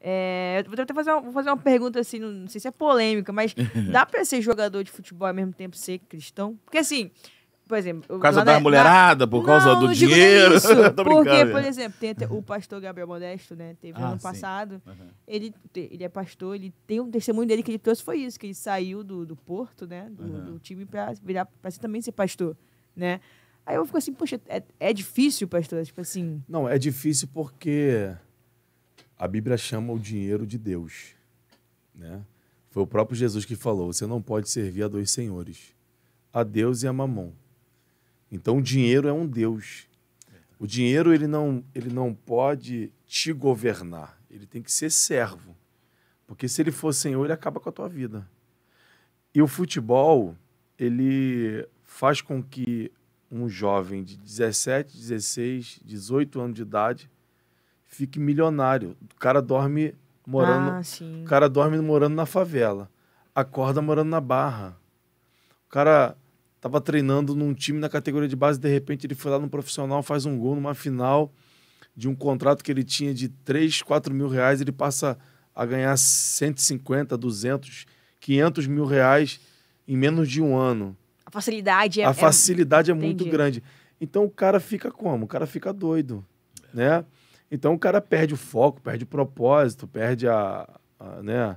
É, vou até fazer uma, vou fazer uma pergunta assim, não, não sei se é polêmica, mas dá para ser jogador de futebol ao mesmo tempo ser cristão? Porque assim, por exemplo. Por causa da, é, mulherada, por não, causa do dinheiro. Isso, porque, por é. exemplo, tem o pastor Gabriel Modesto, né? Teve ah, ano sim. passado. Uhum. Ele, ele é pastor, ele tem um testemunho dele que ele trouxe foi isso, que ele saiu do, do Porto, né? Do, uhum. do time para virar para ser, também ser pastor, né? Aí eu fico assim, poxa, é, é difícil, pastor? Tipo assim. Não, é difícil porque a Bíblia chama o dinheiro de Deus. Né? Foi o próprio Jesus que falou: você não pode servir a dois senhores, a Deus e a Mamon. Então, o dinheiro é um Deus. O dinheiro ele não, ele não pode te governar, ele tem que ser servo. Porque se ele for senhor, ele acaba com a tua vida. E o futebol, ele faz com que um jovem de 17, 16, 18 anos de idade fique milionário. O cara dorme morando, ah, o cara dorme morando na favela, acorda morando na barra. O cara tava treinando num time na categoria de base, de repente ele foi lá no profissional, faz um gol numa final de um contrato que ele tinha de 3, 4 mil reais, ele passa a ganhar 150, 200, 500 mil reais em menos de um ano. A facilidade é... A é facilidade é, é muito grande. Então o cara fica como? O cara fica doido, né? Então o cara perde o foco, perde o propósito, perde a, a né,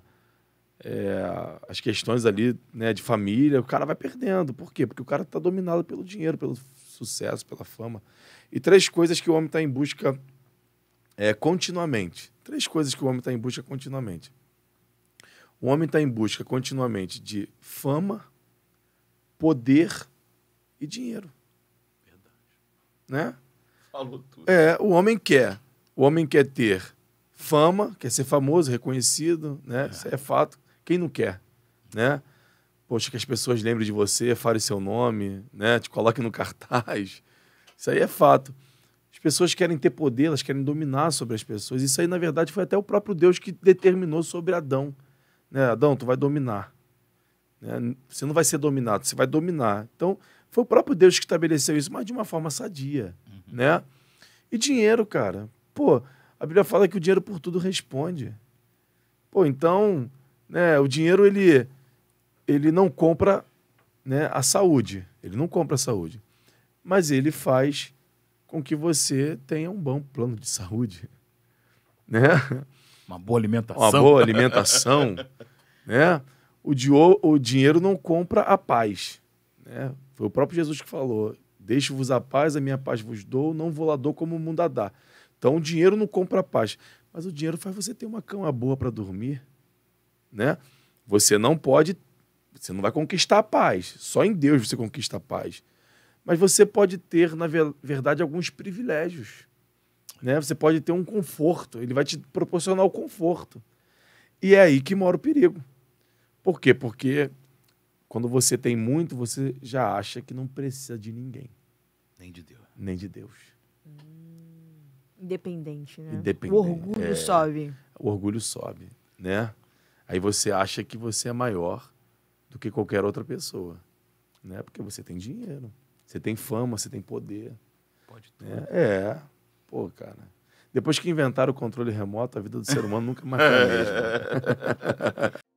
é, as questões ali né, de família. O cara vai perdendo. Por quê? Porque o cara está dominado pelo dinheiro, pelo sucesso, pela fama. E três coisas que o homem está em busca é, continuamente. Três coisas que o homem está em busca continuamente. O homem está em busca continuamente de fama, poder e dinheiro. Verdade. Né? Falou tudo. É, o homem quer o homem quer ter fama, quer ser famoso, reconhecido, né? É. Isso é fato. Quem não quer, né? Poxa, que as pessoas lembrem de você, falem seu nome, né? Te coloquem no cartaz. Isso aí é fato. As pessoas querem ter poder, elas querem dominar sobre as pessoas. Isso aí, na verdade, foi até o próprio Deus que determinou sobre Adão. Né? Adão, tu vai dominar. Né? Você não vai ser dominado, você vai dominar. Então, foi o próprio Deus que estabeleceu isso, mas de uma forma sadia, uhum. né? E dinheiro, cara. Pô, a Bíblia fala que o dinheiro por tudo responde. Pô, então, né, o dinheiro ele, ele não compra né, a saúde. Ele não compra a saúde. Mas ele faz com que você tenha um bom plano de saúde. Né? Uma boa alimentação. Uma boa alimentação. né? o, di- o dinheiro não compra a paz. Né? Foi o próprio Jesus que falou: Deixo-vos a paz, a minha paz vos dou, não vou lá dou como o mundo a dá. Então, o dinheiro não compra paz, mas o dinheiro faz você ter uma cama boa para dormir, né? Você não pode, você não vai conquistar a paz. Só em Deus você conquista a paz. Mas você pode ter, na verdade, alguns privilégios, né? Você pode ter um conforto. Ele vai te proporcionar o conforto. E é aí que mora o perigo. Por quê? Porque quando você tem muito, você já acha que não precisa de ninguém. Nem de Deus. Nem de Deus. Hum. Independente, né? Independente. O orgulho é, sobe. O orgulho sobe, né? Aí você acha que você é maior do que qualquer outra pessoa, né? Porque você tem dinheiro, você tem fama, você tem poder. Pode ter. Né? É. Pô, cara. Depois que inventaram o controle remoto, a vida do ser humano nunca mais foi a mesma.